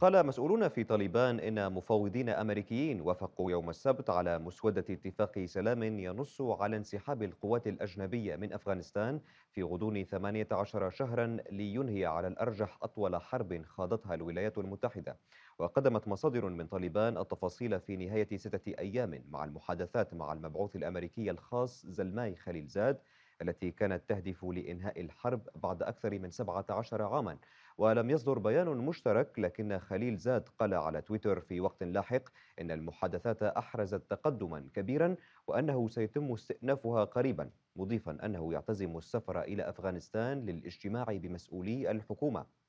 قال مسؤولون في طالبان إن مفاوضين أمريكيين وافقوا يوم السبت على مسودة اتفاق سلام ينص على انسحاب القوات الأجنبية من أفغانستان في غضون 18 شهرا لينهي على الأرجح أطول حرب خاضتها الولايات المتحدة وقدمت مصادر من طالبان التفاصيل في نهاية ستة أيام مع المحادثات مع المبعوث الأمريكي الخاص زلماي خليل زاد التي كانت تهدف لإنهاء الحرب بعد أكثر من 17 عاما ولم يصدر بيان مشترك لكن خليل زاد قال على تويتر في وقت لاحق إن المحادثات أحرزت تقدما كبيرا وأنه سيتم استئنافها قريبا مضيفا أنه يعتزم السفر إلى أفغانستان للاجتماع بمسؤولي الحكومة